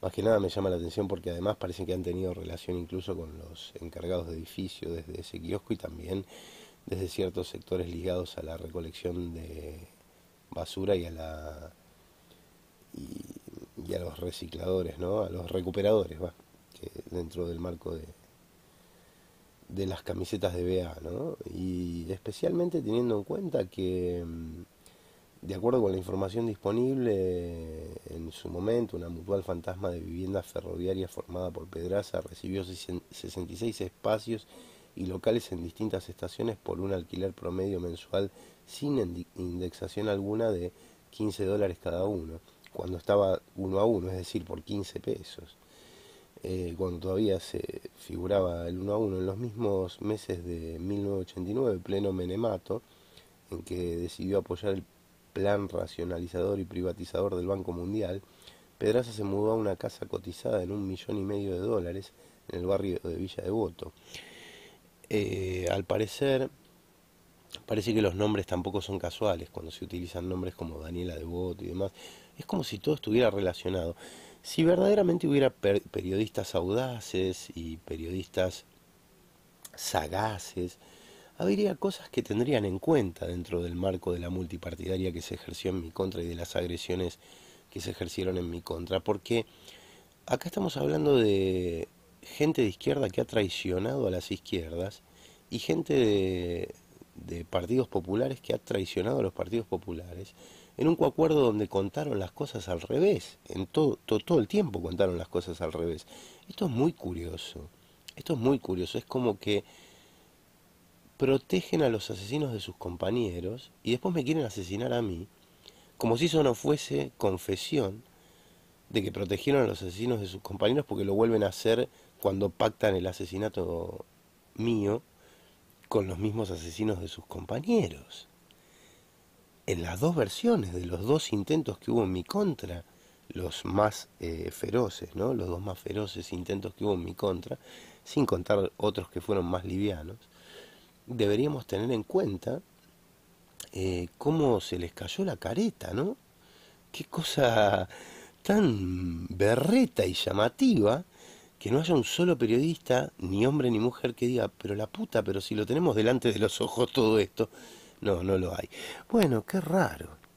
Más que nada me llama la atención porque además parece que han tenido relación incluso con los encargados de edificio desde ese kiosco y también desde ciertos sectores ligados a la recolección de basura y a la y, a los recicladores, ¿no? A los recuperadores, va, dentro del marco de de las camisetas de BA, ¿no? Y especialmente teniendo en cuenta que mm, de acuerdo con la información disponible, en su momento una mutual fantasma de viviendas ferroviarias formada por Pedraza recibió 66 espacios y locales en distintas estaciones por un alquiler promedio mensual sin indexación alguna de 15 dólares cada uno, cuando estaba uno a uno, es decir, por 15 pesos. Eh, cuando todavía se figuraba el uno a uno, en los mismos meses de 1989, pleno Menemato, en que decidió apoyar el plan racionalizador y privatizador del Banco Mundial, Pedraza se mudó a una casa cotizada en un millón y medio de dólares en el barrio de Villa Devoto. Eh, al parecer, parece que los nombres tampoco son casuales cuando se utilizan nombres como Daniela de Devoto y demás. Es como si todo estuviera relacionado. Si verdaderamente hubiera periodistas audaces y periodistas sagaces, habría cosas que tendrían en cuenta dentro del marco de la multipartidaria que se ejerció en mi contra y de las agresiones que se ejercieron en mi contra, porque acá estamos hablando de gente de izquierda que ha traicionado a las izquierdas y gente de, partidos populares que ha traicionado a los partidos populares en un acuerdo donde contaron las cosas al revés, en todo, todo el tiempo contaron las cosas al revés. Esto es muy curioso, esto es muy curioso, es como que protegen a los asesinos de sus compañeros y después me quieren asesinar a mí, como si eso no fuese confesión de que protegieron a los asesinos de sus compañeros porque lo vuelven a hacer cuando pactan el asesinato mío con los mismos asesinos de sus compañeros. En las dos versiones de los dos intentos que hubo en mi contra, los más eh, feroces, ¿no? Los dos más feroces intentos que hubo en mi contra, sin contar otros que fueron más livianos, deberíamos tener en cuenta eh, cómo se les cayó la careta, ¿no? Qué cosa tan berreta y llamativa que no haya un solo periodista, ni hombre ni mujer, que diga, pero la puta, pero si lo tenemos delante de los ojos todo esto, no, no lo hay. Bueno, qué raro.